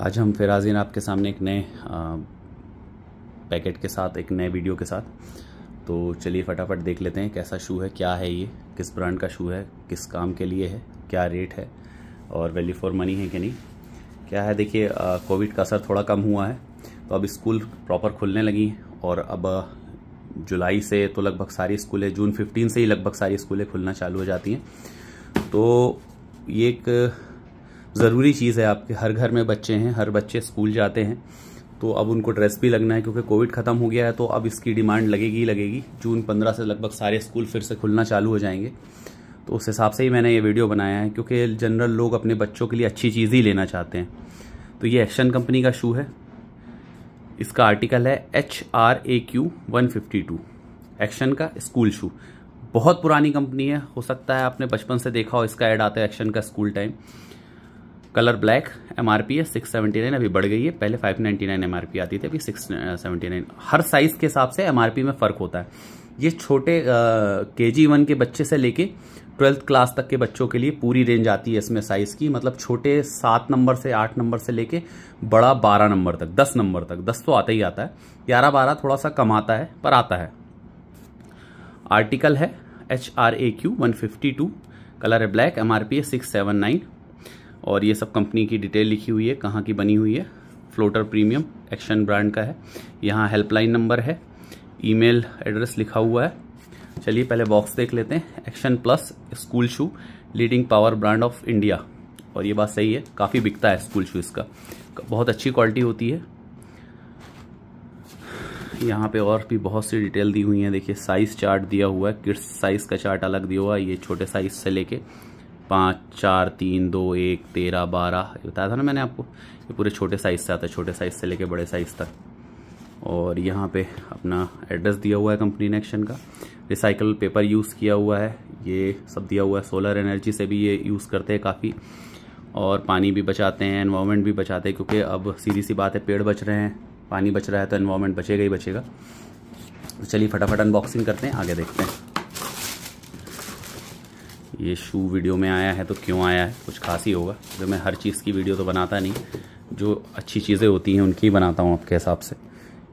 आज हम फिराजीन आपके सामने एक नए पैकेट के साथ एक नए वीडियो के साथ तो चलिए फटाफट देख लेते हैं कैसा शू है क्या है ये किस ब्रांड का शू है किस काम के लिए है क्या रेट है और वैल्यू फॉर मनी है कि नहीं क्या है देखिए कोविड का असर थोड़ा कम हुआ है तो अब स्कूल प्रॉपर खुलने लगी और अब जुलाई से तो लगभग सारी स्कूलें जून फिफ्टीन से ही लगभग सारी स्कूलें खुलना चालू हो जाती हैं तो ये एक ज़रूरी चीज़ है आपके हर घर में बच्चे हैं हर बच्चे स्कूल जाते हैं तो अब उनको ड्रेस भी लगना है क्योंकि कोविड ख़त्म हो गया है तो अब इसकी डिमांड लगेगी ही लगेगी जून पंद्रह से लगभग सारे स्कूल फिर से खुलना चालू हो जाएंगे तो उस हिसाब से ही मैंने ये वीडियो बनाया है क्योंकि जनरल लोग अपने बच्चों के लिए अच्छी चीज़ ही लेना चाहते हैं तो ये एक्शन कंपनी का शू है इसका आर्टिकल है H R A Q one fifty two Action का स्कूल शू बहुत पुरानी कंपनी है हो सकता है आपने बचपन से देखा हो इसका ऐड आता है एक्शन का school time colour black M R P है सिक्स सेवेंटी नाइन अभी बढ़ गई है पहले five ninety nine M R P आती थी अभी सिक्स सेवेंटी नाइन हर साइज़ के हिसाब से एम आर पी में फ़र्क होता है ये छोटे के जी वन के बच्चे से लेके ट्वेल्थ क्लास तक के बच्चों के लिए पूरी रेंज आती है इसमें साइज़ की मतलब छोटे सात नंबर से आठ नंबर से लेके बड़ा बारह नंबर तक दस नंबर तक दस तो आता ही आता है ग्यारह बारह थोड़ा सा कम आता है पर आता है आर्टिकल है H R A Q one fifty two colour है ब्लैक एम आर पी है सिक्स सेवन नाइन और ये सब कंपनी की डिटेल लिखी हुई है कहाँ की बनी हुई है फ्लोटर प्रीमियम एक्शन ब्रांड का है यहाँ हेल्पलाइन नंबर है ईमेल एड्रेस लिखा हुआ है चलिए पहले बॉक्स देख लेते हैं Action plus school shoe leading power brand of India और ये बात सही है काफ़ी बिकता है स्कूल शू इसका बहुत अच्छी क्वालिटी होती है यहाँ पे और भी बहुत सी डिटेल दी हुई है देखिए साइज़ चार्ट दिया हुआ है किड्स साइज़ का चार्ट अलग दिया हुआ है ये छोटे साइज़ से लेके पाँच चार तीन दो एक तेरह बारह ये बताया था ना मैंने आपको ये पूरे छोटे साइज़ से आता है छोटे साइज़ से लेके बड़े साइज़ तक और यहाँ पे अपना एड्रेस दिया हुआ है कंपनी नेक्शन का रिसाइकल पेपर यूज़ किया हुआ है ये सब दिया हुआ है सोलर एनर्जी से भी ये यूज़ करते हैं काफ़ी और पानी भी बचाते हैं इन्वामेंट भी बचाते हैं क्योंकि अब सीधी सी बात है पेड़ बच रहे हैं पानी बच रहा है तो एनवायरमेंट बचेगा ही बचेगा तो चलिए फटाफट अनबॉक्सिंग करते हैं आगे देखते हैं ये शू वीडियो में आया है तो क्यों आया है कुछ खास ही होगा तो मैं हर चीज़ की वीडियो तो बनाता नहीं जो अच्छी चीज़ें होती हैं उनकी ही बनाता हूँ आपके हिसाब से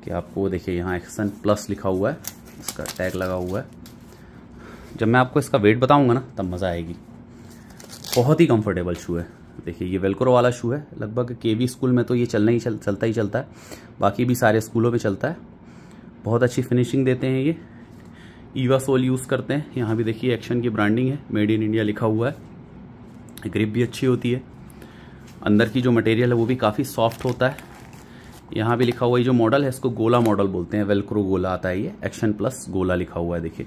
कि आपको देखिए यहाँ एक्सन प्लस लिखा हुआ है इसका टैग लगा हुआ है जब मैं आपको इसका वेट बताऊँगा ना तब मज़ा आएगी बहुत ही कम्फर्टेबल शू है देखिए ये वेलकोरो वाला शू है लगभग के स्कूल में तो ये चलना ही चल, चलता ही चलता है बाकी भी सारे स्कूलों में चलता है बहुत अच्छी फिनिशिंग देते हैं ये ईवा सोल यूज़ करते हैं यहाँ भी देखिए एक्शन की ब्रांडिंग है मेड इन इंडिया लिखा हुआ है ग्रिप भी अच्छी होती है अंदर की जो मटेरियल है वो भी काफ़ी सॉफ्ट होता है यहाँ भी लिखा हुआ है जो मॉडल है इसको गोला मॉडल बोलते हैं वेलक्रो गोला आता है ये एक्शन प्लस गोला लिखा हुआ है देखिए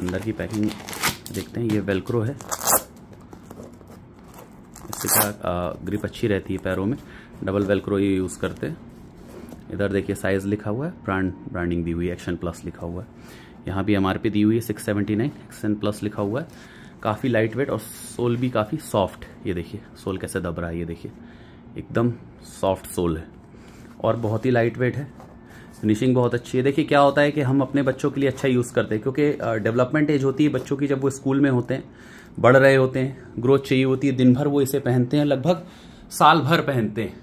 अंदर की पैकिंग देखते हैं ये वेलक्रो है इससे क्या ग्रिप अच्छी रहती है पैरों में डबल वेलक्रो ये यूज़ करते हैं इधर देखिए साइज़ लिखा हुआ है ब्रांड ब्रांडिंग दी हुई है एक्शन प्लस लिखा हुआ है यहाँ भी एम दी हुई है six seventy nine N plus लिखा हुआ है काफ़ी लाइट वेट और सोल भी काफ़ी सॉफ्ट ये देखिए सोल कैसे दब रहा है ये देखिए एकदम सॉफ्ट सोल है और बहुत ही लाइट वेट है फिनिशिंग बहुत अच्छी है देखिए क्या होता है कि हम अपने बच्चों के लिए अच्छा यूज़ करते हैं क्योंकि डेवलपमेंट एज होती है बच्चों की जब वो स्कूल में होते हैं बढ़ रहे होते हैं ग्रोथ चाहिए होती है दिन भर वो इसे पहनते हैं लगभग साल भर पहनते हैं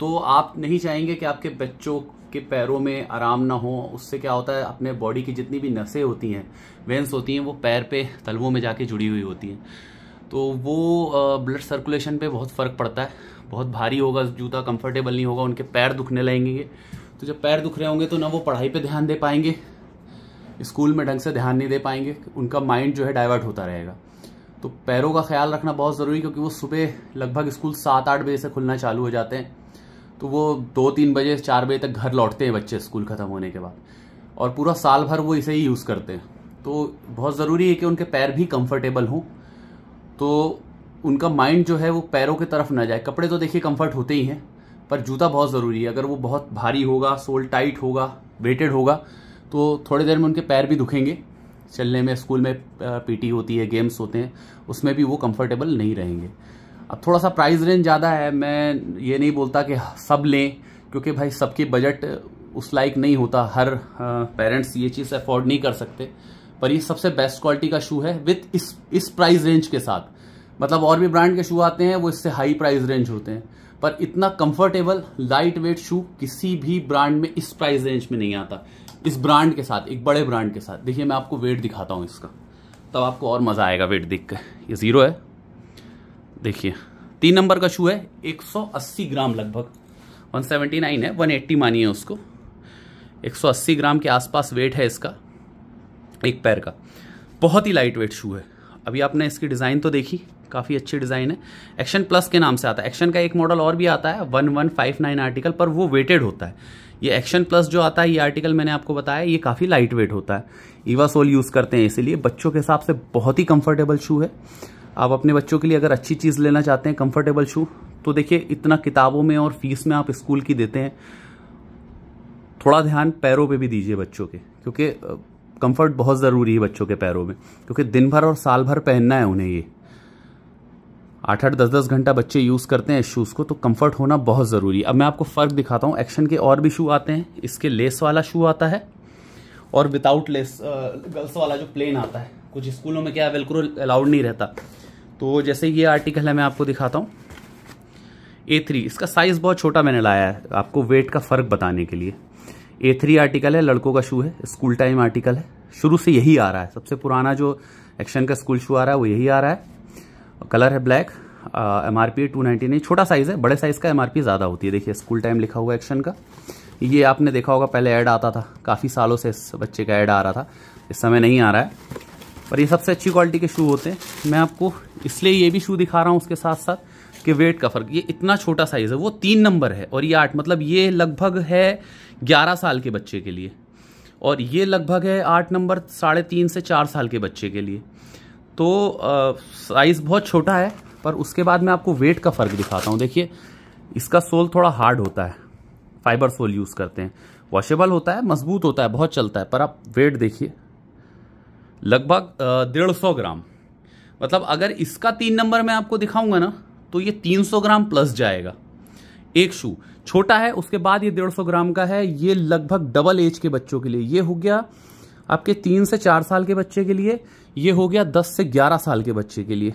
तो आप नहीं चाहेंगे कि आपके बच्चों आपके पैरों में आराम ना हो उससे क्या होता है अपने बॉडी की जितनी भी नसें होती हैं वेंस होती हैं वो पैर पे तलवों में जाके जुड़ी हुई होती हैं तो वो ब्लड सर्कुलेशन पे बहुत फ़र्क पड़ता है बहुत भारी होगा जूता कंफर्टेबल नहीं होगा उनके पैर दुखने लगेंगे तो जब पैर दुख रहे होंगे तो ना वो पढ़ाई पर ध्यान दे पाएंगे स्कूल में ढंग से ध्यान नहीं दे पाएंगे उनका माइंड जो है डाइवर्ट होता रहेगा तो पैरों का ख्याल रखना बहुत ज़रूरी क्योंकि वो सुबह लगभग स्कूल सात आठ बजे से खुलना चालू हो जाते हैं तो वो दो तीन बजे चार बजे तक घर लौटते हैं बच्चे स्कूल ख़त्म होने के बाद और पूरा साल भर वो इसे ही यूज़ करते हैं तो बहुत ज़रूरी है कि उनके पैर भी कंफर्टेबल हों तो उनका माइंड जो है वो पैरों की तरफ ना जाए कपड़े तो देखिए कंफर्ट होते ही हैं पर जूता बहुत ज़रूरी है अगर वो बहुत भारी होगा सोल टाइट होगा वेटेड होगा तो थोड़ी देर में उनके पैर भी दुखेंगे चलने में स्कूल में पीटी होती है गेम्स होते हैं उसमें भी वो कंफर्टेबल नहीं रहेंगे अब थोड़ा सा प्राइस रेंज ज़्यादा है मैं ये नहीं बोलता कि सब लें क्योंकि भाई सबके बजट उस लाइक नहीं होता हर पेरेंट्स ये चीज़ अफोर्ड नहीं कर सकते पर ये सबसे बेस्ट क्वालिटी का शू है विथ इस इस प्राइस रेंज के साथ मतलब और भी ब्रांड के शू आते हैं वो इससे हाई प्राइस रेंज होते हैं पर इतना कंफर्टेबल लाइट वेट शू किसी भी ब्रांड में इस प्राइस रेंज में नहीं आता इस ब्रांड के साथ एक बड़े ब्रांड के साथ देखिए मैं आपको वेट दिखाता हूँ इसका तब आपको और मज़ा आएगा वेट दिख कर ये ज़ीरो है देखिए तीन नंबर का शू है 180 ग्राम लगभग 179 है 180 मानिए उसको 180 ग्राम के आसपास वेट है इसका एक पैर का बहुत ही लाइट वेट शू है अभी आपने इसकी डिज़ाइन तो देखी काफ़ी अच्छी डिज़ाइन है एक्शन प्लस के नाम से आता है एक्शन का एक मॉडल और भी आता है one one five nine article पर वो वेटेड होता है ये एक्शन प्लस जो आता है ये आर्टिकल मैंने आपको बताया ये काफ़ी लाइट वेट होता है ईवा सोल यूज़ करते हैं इसीलिए बच्चों के हिसाब से बहुत ही कंफर्टेबल शू है आप अपने बच्चों के लिए अगर अच्छी चीज़ लेना चाहते हैं कंफर्टेबल शू तो देखिए इतना किताबों में और फीस में आप स्कूल की देते हैं थोड़ा ध्यान पैरों पे भी दीजिए बच्चों के क्योंकि कंफर्ट बहुत ज़रूरी है बच्चों के पैरों में क्योंकि दिन भर और साल भर पहनना है उन्हें ये आठ आठ दस दस घंटा बच्चे यूज़ करते हैं शूज़ को तो कंफर्ट होना बहुत ज़रूरी है अब मैं आपको फ़र्क दिखाता हूँ एक्शन के और भी शू आते हैं इसके लेस वाला शू आता है और विदाउट लेस गर्ल्स वाला जो प्लेन आता है कुछ स्कूलों में क्या है अलाउड नहीं रहता तो जैसे ये आर्टिकल है मैं आपको दिखाता हूँ ए थ्री इसका साइज़ बहुत छोटा मैंने लाया है आपको वेट का फ़र्क बताने के लिए ए थ्री आर्टिकल है लड़कों का शू है स्कूल टाइम आर्टिकल है शुरू से यही आ रहा है सबसे पुराना जो एक्शन का स्कूल शू आ रहा है वो यही आ रहा है कलर है black M R P two ninety नहीं छोटा साइज़ है बड़े साइज़ का एम आर पी ज़्यादा होती है देखिए स्कूल टाइम लिखा हुआ एक्शन का ये आपने देखा होगा पहले ऐड आता था काफ़ी सालों से इस बच्चे का ऐड आ रहा था इस समय नहीं आ रहा है पर ये सबसे अच्छी क्वालिटी के शू होते हैं मैं आपको इसलिए ये भी शू दिखा रहा हूँ उसके साथ साथ कि वेट का फ़र्क ये इतना छोटा साइज़ है वो तीन नंबर है और ये आठ मतलब ये लगभग है ग्यारह साल के बच्चे के लिए और ये लगभग है आठ नंबर साढ़े तीन से चार साल के बच्चे के लिए तो साइज़ बहुत छोटा है पर उसके बाद मैं आपको वेट का फ़र्क दिखाता हूँ देखिए इसका सोल थोड़ा हार्ड होता है फाइबर सोल यूज़ करते हैं वॉशेबल होता है मजबूत होता है बहुत चलता है पर आप वेट देखिए लगभग डेढ़ सौ ग्राम मतलब अगर इसका तीन नंबर मैं आपको दिखाऊंगा ना तो ये तीन सौ ग्राम प्लस जाएगा एक शू छोटा है उसके बाद ये डेढ़ सौ ग्राम का है ये लगभग डबल एज के बच्चों के लिए ये हो गया आपके तीन से चार साल के बच्चे के लिए ये हो गया दस से ग्यारह साल के बच्चे के लिए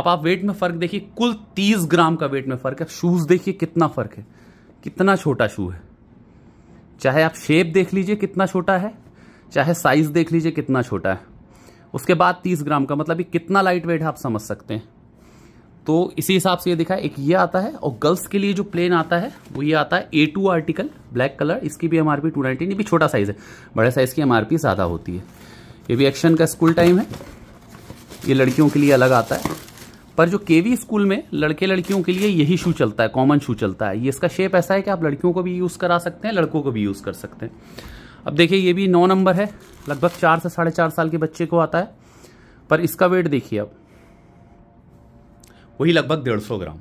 अब आप वेट में फ़र्क देखिए कुल तीस ग्राम का वेट में फ़र्क है शूज़ देखिए कितना फ़र्क है कितना छोटा शू है चाहे आप शेप देख लीजिए कितना छोटा है चाहे साइज़ देख लीजिए कितना छोटा है उसके बाद तीस ग्राम का मतलब कितना लाइट वेट है आप समझ सकते हैं तो इसी हिसाब से ये दिखा है एक ये आता है और गर्ल्स के लिए जो प्लेन आता है वो ये आता है A two article black colour इसकी भी एमआरपी टू नाइनटीन ये भी छोटा साइज है बड़े साइज की एमआरपी ज़्यादा होती है ये भी एक्शन का स्कूल टाइम है ये लड़कियों के लिए अलग आता है पर जो केवी स्कूल में लड़के लड़कियों के लिए यही शू चलता है कॉमन शू चलता है ये इसका शेप ऐसा है कि आप लड़कियों को भी यूज़ करा सकते हैं लड़कों को भी यूज़ कर सकते हैं अब देखिए ये भी नौ नंबर है लगभग चार से साढ़े चार साल के बच्चे को आता है पर इसका वेट देखिए अब वही लगभग डेढ़ सौ ग्राम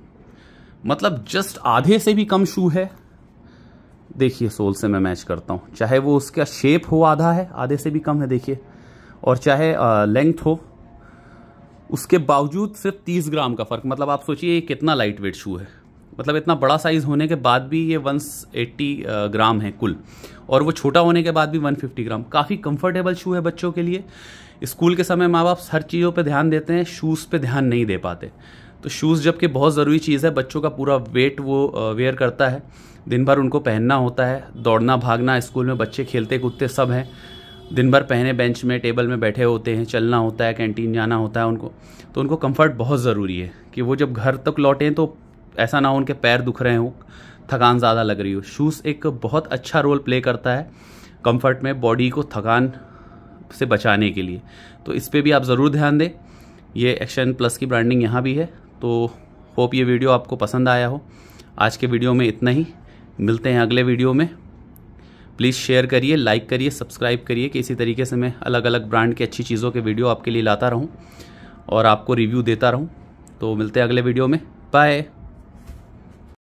मतलब जस्ट आधे से भी कम शू है देखिए सोल से मैं मैच करता हूँ चाहे वो उसका शेप हो आधा है आधे से भी कम है देखिए और चाहे लेंथ हो उसके बावजूद सिर्फ 30 ग्राम का फ़र्क मतलब आप सोचिए कितना लाइट वेट शू है मतलब इतना बड़ा साइज़ होने के बाद भी ये 180 ग्राम है कुल और वो छोटा होने के बाद भी 150 ग्राम काफ़ी कंफर्टेबल शू है बच्चों के लिए स्कूल के समय माँ बाप हर चीज़ों पे ध्यान देते हैं शूज़ पे ध्यान नहीं दे पाते तो शूज़ जबकि बहुत ज़रूरी चीज़ है बच्चों का पूरा वेट वो वेयर करता है दिन भर उनको पहनना होता है दौड़ना भागना स्कूल में बच्चे खेलते कूदते सब हैं दिन भर पहने बेंच में टेबल में बैठे होते हैं चलना होता है कैंटीन जाना होता है उनको तो उनको कंफर्ट बहुत ज़रूरी है कि वो जब घर तक लौटें तो ऐसा ना हो उनके पैर दुख रहे हों थकान ज़्यादा लग रही हो शूज़ एक बहुत अच्छा रोल प्ले करता है कंफर्ट में बॉडी को थकान से बचाने के लिए तो इस पर भी आप ज़रूर ध्यान दें ये एक्शन प्लस की ब्रांडिंग यहाँ भी है तो होप ये वीडियो आपको पसंद आया हो आज के वीडियो में इतना ही मिलते हैं अगले वीडियो में प्लीज़ शेयर करिए लाइक करिए सब्सक्राइब करिए कि इसी तरीके से मैं अलग अलग ब्रांड की अच्छी चीज़ों के वीडियो आपके लिए लाता रहूँ और आपको रिव्यू देता रहूँ तो मिलते हैं अगले वीडियो में बाय